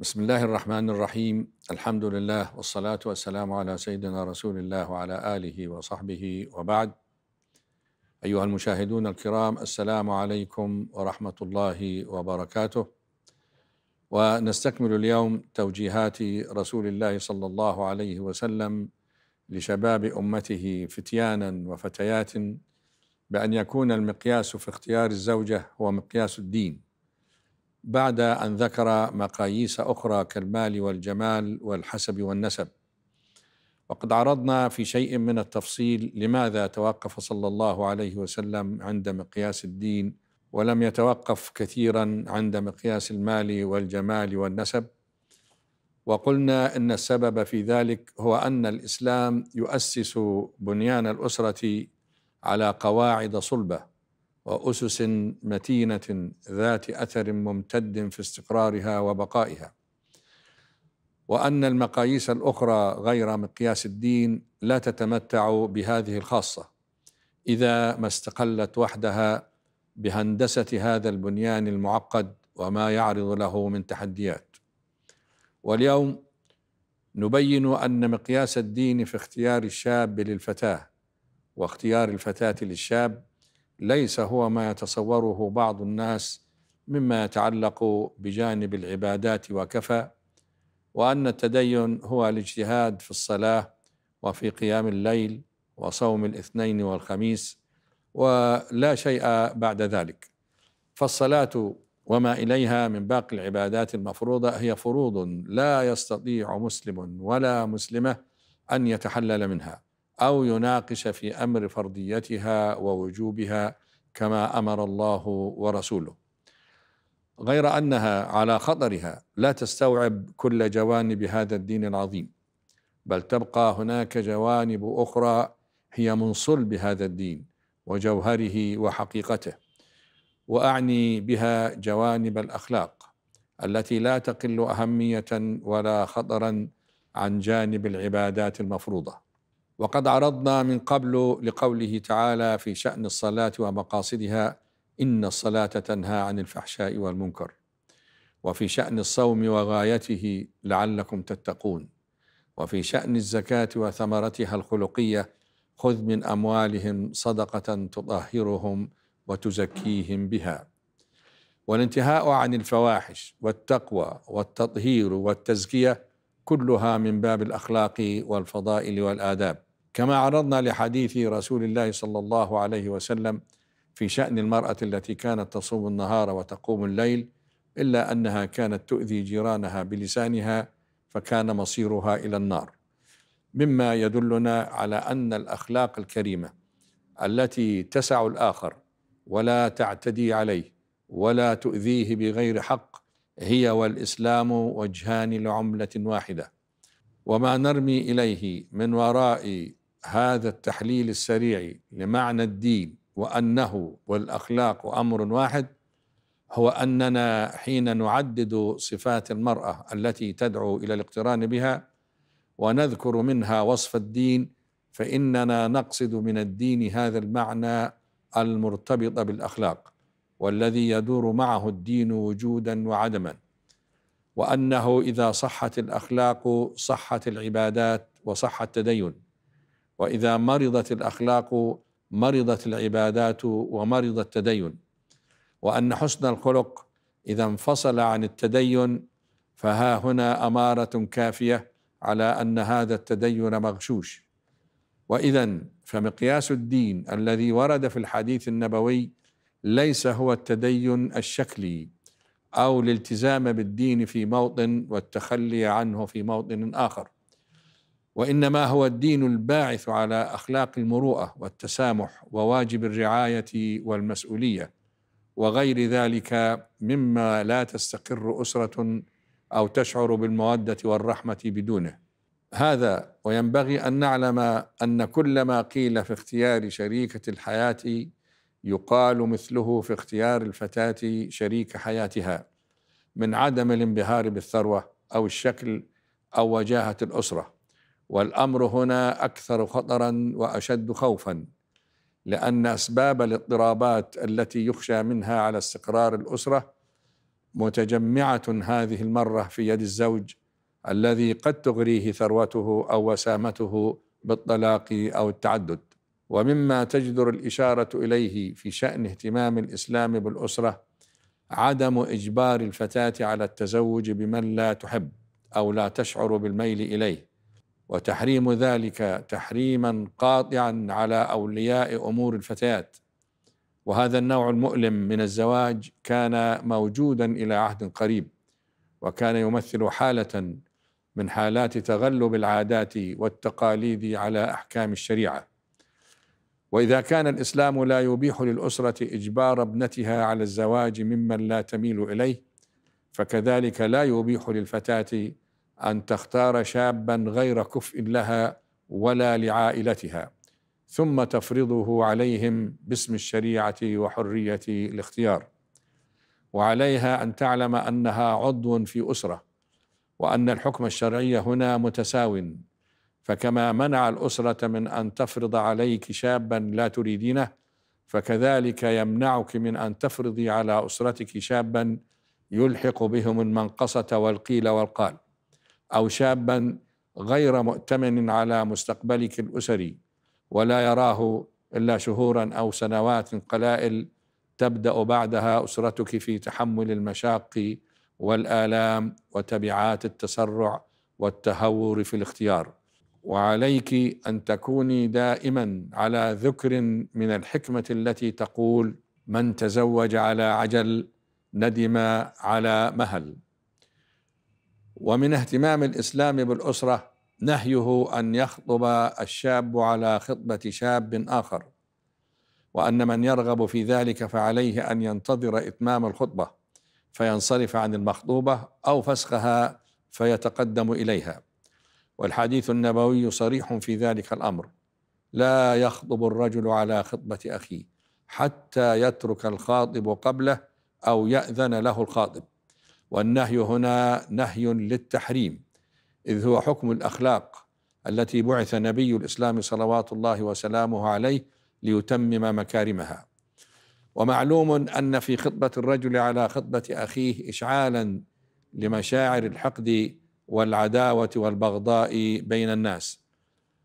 بسم الله الرحمن الرحيم الحمد لله والصلاة والسلام على سيدنا رسول الله وعلى آله وصحبه وبعد أيها المشاهدون الكرام السلام عليكم ورحمة الله وبركاته ونستكمل اليوم توجيهات رسول الله صلى الله عليه وسلم لشباب أمته فتيانا وفتيات بأن يكون المقياس في اختيار الزوجة هو مقياس الدين بعد أن ذكر مقاييس أخرى كالمال والجمال والحسب والنسب وقد عرضنا في شيء من التفصيل لماذا توقف صلى الله عليه وسلم عند مقياس الدين ولم يتوقف كثيرا عند مقياس المال والجمال والنسب وقلنا ان السبب في ذلك هو ان الاسلام يؤسس بنيان الاسره على قواعد صلبه واسس متينه ذات اثر ممتد في استقرارها وبقائها وان المقاييس الاخرى غير مقياس الدين لا تتمتع بهذه الخاصه اذا ما استقلت وحدها بهندسه هذا البنيان المعقد وما يعرض له من تحديات واليوم نبين ان مقياس الدين في اختيار الشاب للفتاه واختيار الفتاه للشاب ليس هو ما يتصوره بعض الناس مما يتعلق بجانب العبادات وكفى وان التدين هو الاجتهاد في الصلاه وفي قيام الليل وصوم الاثنين والخميس ولا شيء بعد ذلك فالصلاه وما اليها من باقي العبادات المفروضه هي فروض لا يستطيع مسلم ولا مسلمه ان يتحلل منها أو يناقش في أمر فرضيتها ووجوبها كما أمر الله ورسوله غير أنها على خطرها لا تستوعب كل جوانب هذا الدين العظيم بل تبقى هناك جوانب أخرى هي من صلب هذا الدين وجوهره وحقيقته واعني بها جوانب الاخلاق التي لا تقل اهميه ولا خطرا عن جانب العبادات المفروضه وقد عرضنا من قبل لقوله تعالى في شأن الصلاة ومقاصدها إن الصلاة تنهى عن الفحشاء والمنكر وفي شأن الصوم وغايته لعلكم تتقون وفي شأن الزكاة وثمرتها الخلقية خذ من أموالهم صدقة تطهرهم وتزكيهم بها والانتهاء عن الفواحش والتقوى والتطهير والتزكية كلها من باب الاخلاق والفضائل والاداب كما عرضنا لحديث رسول الله صلى الله عليه وسلم في شان المراه التي كانت تصوم النهار وتقوم الليل الا انها كانت تؤذي جيرانها بلسانها فكان مصيرها الى النار مما يدلنا على ان الاخلاق الكريمه التي تسع الاخر ولا تعتدي عليه ولا تؤذيه بغير حق هي والاسلام وجهان لعمله واحده وما نرمي اليه من وراء هذا التحليل السريع لمعنى الدين وانه والاخلاق امر واحد هو اننا حين نعدد صفات المراه التي تدعو الى الاقتران بها ونذكر منها وصف الدين فاننا نقصد من الدين هذا المعنى المرتبط بالاخلاق والذي يدور معه الدين وجودا وعدما وانه اذا صحت الاخلاق صحت العبادات وصح التدين واذا مرضت الاخلاق مرضت العبادات ومرض التدين وان حسن الخلق اذا انفصل عن التدين فها هنا اماره كافيه على ان هذا التدين مغشوش واذا فمقياس الدين الذي ورد في الحديث النبوي ليس هو التدين الشكلي او الالتزام بالدين في موطن والتخلي عنه في موطن اخر وانما هو الدين الباعث على اخلاق المروءه والتسامح وواجب الرعايه والمسؤوليه وغير ذلك مما لا تستقر اسره او تشعر بالموده والرحمه بدونه هذا وينبغي ان نعلم ان كل ما قيل في اختيار شريكه الحياه يقال مثله في اختيار الفتاة شريك حياتها من عدم الانبهار بالثروة أو الشكل أو وجاهة الأسرة والأمر هنا أكثر خطرا وأشد خوفا لأن أسباب الاضطرابات التي يخشى منها على استقرار الأسرة متجمعة هذه المرة في يد الزوج الذي قد تغريه ثروته أو وسامته بالطلاق أو التعدد ومما تجدر الإشارة إليه في شأن اهتمام الإسلام بالأسرة عدم إجبار الفتاة على التزوج بمن لا تحب أو لا تشعر بالميل إليه وتحريم ذلك تحريما قاطعا على أولياء أمور الفتاة وهذا النوع المؤلم من الزواج كان موجودا إلى عهد قريب وكان يمثل حالة من حالات تغلب العادات والتقاليد على أحكام الشريعة واذا كان الاسلام لا يبيح للاسره اجبار ابنتها على الزواج ممن لا تميل اليه فكذلك لا يبيح للفتاه ان تختار شابا غير كفء لها ولا لعائلتها ثم تفرضه عليهم باسم الشريعه وحريه الاختيار وعليها ان تعلم انها عضو في اسره وان الحكم الشرعي هنا متساو فكما منع الأسرة من أن تفرض عليك شابا لا تريدينه فكذلك يمنعك من أن تفرضي على أسرتك شابا يلحق بهم المنقصة والقيل والقال أو شابا غير مؤتمن على مستقبلك الأسري ولا يراه إلا شهورا أو سنوات قلائل تبدأ بعدها أسرتك في تحمل المشاق والآلام وتبعات التسرع والتهور في الاختيار وعليك ان تكوني دائما على ذكر من الحكمه التي تقول من تزوج على عجل ندم على مهل ومن اهتمام الاسلام بالاسره نهيه ان يخطب الشاب على خطبه شاب اخر وان من يرغب في ذلك فعليه ان ينتظر اتمام الخطبه فينصرف عن المخطوبه او فسخها فيتقدم اليها والحديث النبوي صريح في ذلك الامر لا يخطب الرجل على خطبه اخيه حتى يترك الخاطب قبله او ياذن له الخاطب والنهي هنا نهي للتحريم اذ هو حكم الاخلاق التي بعث نبي الاسلام صلوات الله وسلامه عليه ليتمم مكارمها ومعلوم ان في خطبه الرجل على خطبه اخيه اشعالا لمشاعر الحقد والعداوه والبغضاء بين الناس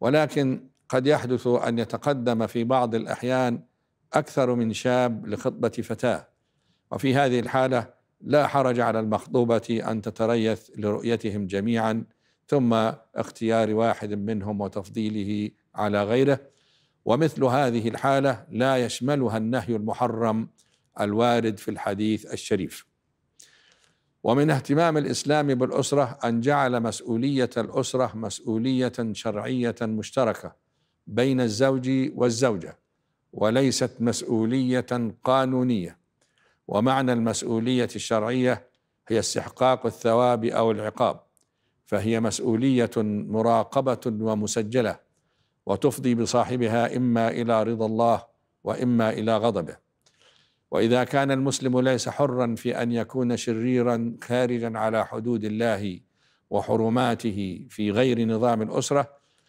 ولكن قد يحدث ان يتقدم في بعض الاحيان اكثر من شاب لخطبه فتاه وفي هذه الحاله لا حرج على المخطوبه ان تتريث لرؤيتهم جميعا ثم اختيار واحد منهم وتفضيله على غيره ومثل هذه الحاله لا يشملها النهي المحرم الوارد في الحديث الشريف ومن اهتمام الاسلام بالاسره ان جعل مسؤوليه الاسره مسؤوليه شرعيه مشتركه بين الزوج والزوجه وليست مسؤوليه قانونيه ومعنى المسؤوليه الشرعيه هي استحقاق الثواب او العقاب فهي مسؤوليه مراقبه ومسجله وتفضي بصاحبها اما الى رضا الله واما الى غضبه واذا كان المسلم ليس حرا في ان يكون شريرا خارجا على حدود الله وحرماته في غير نظام الاسره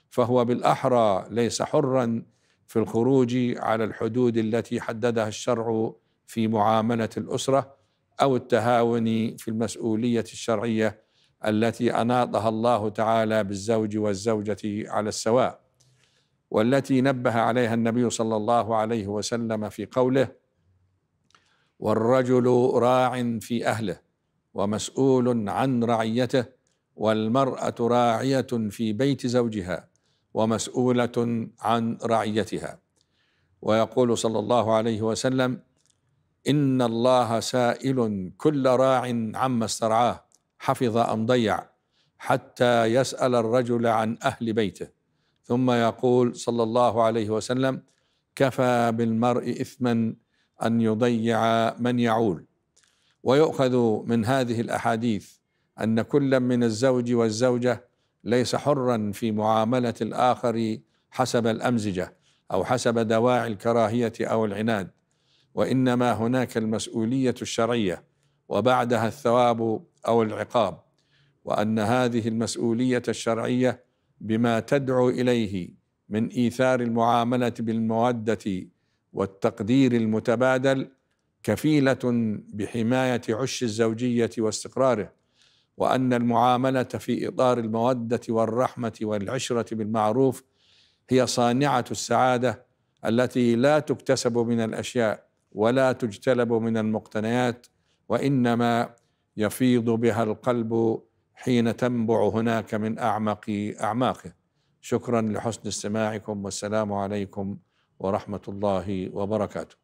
فهو بالاحرى ليس حرا في الخروج على الحدود التي حددها الشرع في معامله الاسره او التهاون في المسؤوليه الشرعيه التي اناطها الله تعالى بالزوج والزوجه على السواء والتي نبه عليها النبي صلى الله عليه وسلم في قوله والرجل راع في اهله ومسؤول عن رعيته والمراه راعيه في بيت زوجها ومسؤوله عن رعيتها ويقول صلى الله عليه وسلم ان الله سائل كل راع عما استرعاه حفظ ام ضيع حتى يسال الرجل عن اهل بيته ثم يقول صلى الله عليه وسلم كفى بالمرء اثما ان يضيع من يعول ويؤخذ من هذه الاحاديث ان كلا من الزوج والزوجه ليس حرا في معامله الاخر حسب الامزجه او حسب دواعي الكراهيه او العناد وانما هناك المسؤوليه الشرعيه وبعدها الثواب او العقاب وان هذه المسؤوليه الشرعيه بما تدعو اليه من ايثار المعامله بالموده والتقدير المتبادل كفيله بحمايه عش الزوجيه واستقراره وان المعامله في اطار الموده والرحمه والعشره بالمعروف هي صانعه السعاده التي لا تكتسب من الاشياء ولا تجتلب من المقتنيات وانما يفيض بها القلب حين تنبع هناك من اعمق اعماقه شكرا لحسن استماعكم والسلام عليكم ورحمه الله وبركاته.